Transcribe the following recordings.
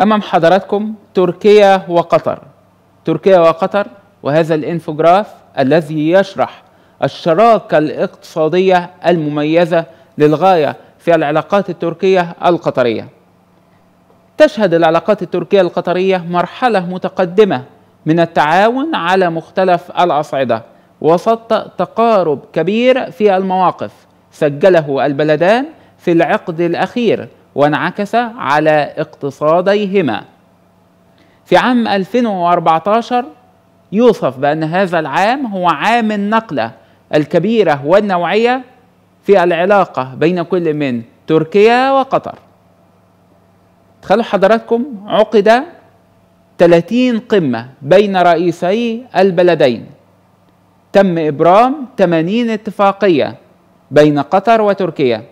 أمام حضراتكم تركيا وقطر تركيا وقطر وهذا الانفوجراف الذي يشرح الشراكة الاقتصادية المميزة للغاية في العلاقات التركية القطرية تشهد العلاقات التركية القطرية مرحلة متقدمة من التعاون على مختلف الأصعدة وسط تقارب كبير في المواقف سجله البلدان في العقد الأخير وانعكس على اقتصاديهما في عام 2014 يوصف بأن هذا العام هو عام النقلة الكبيرة والنوعية في العلاقة بين كل من تركيا وقطر تخلوا حضراتكم عقد 30 قمة بين رئيسي البلدين تم إبرام 80 اتفاقية بين قطر وتركيا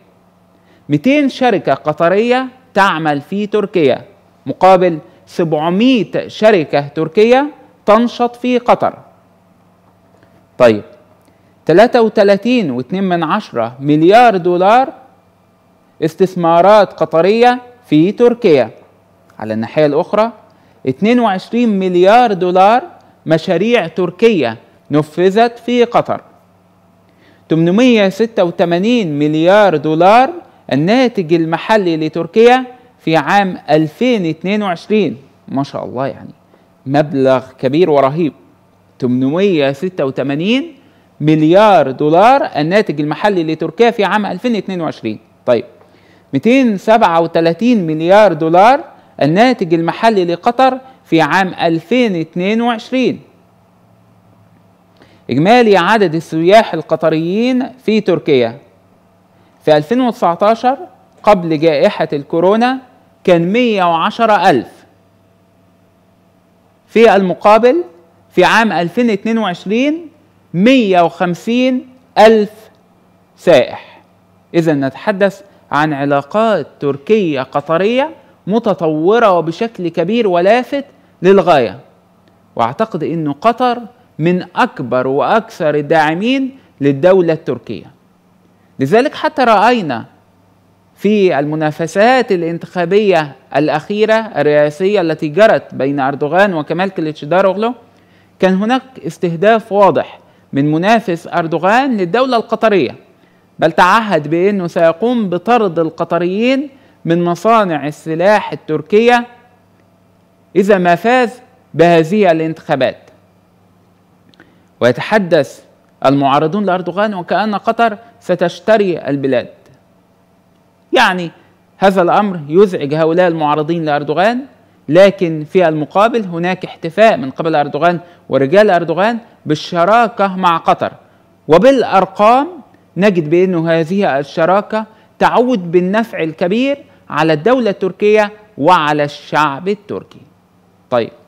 200 شركة قطرية تعمل في تركيا مقابل 700 شركة تركية تنشط في قطر طيب 33.2 مليار دولار استثمارات قطرية في تركيا على الناحية الأخرى 22 مليار دولار مشاريع تركية نفذت في قطر 886 مليار دولار الناتج المحلي لتركيا في عام 2022 ما شاء الله يعني مبلغ كبير ورهيب 886 مليار دولار الناتج المحلي لتركيا في عام 2022 طيب 237 مليار دولار الناتج المحلي لقطر في عام 2022 إجمالي عدد السياح القطريين في تركيا في 2019 قبل جائحة الكورونا كان 110 ألف في المقابل في عام 2022 150 ألف سائح إذا نتحدث عن علاقات تركية قطرية متطورة وبشكل كبير ولافت للغاية وأعتقد أن قطر من أكبر وأكثر الداعمين للدولة التركية لذلك حتى راينا في المنافسات الانتخابيه الاخيره الرئاسيه التي جرت بين اردوغان وكمال داروغلو كان هناك استهداف واضح من منافس اردوغان للدوله القطريه بل تعهد بانه سيقوم بطرد القطريين من مصانع السلاح التركيه اذا ما فاز بهذه الانتخابات ويتحدث المعارضون لاردوغان وكان قطر ستشتري البلاد. يعني هذا الامر يزعج هؤلاء المعارضين لاردوغان لكن في المقابل هناك احتفاء من قبل اردوغان ورجال اردوغان بالشراكه مع قطر وبالارقام نجد بأن هذه الشراكه تعود بالنفع الكبير على الدوله التركيه وعلى الشعب التركي. طيب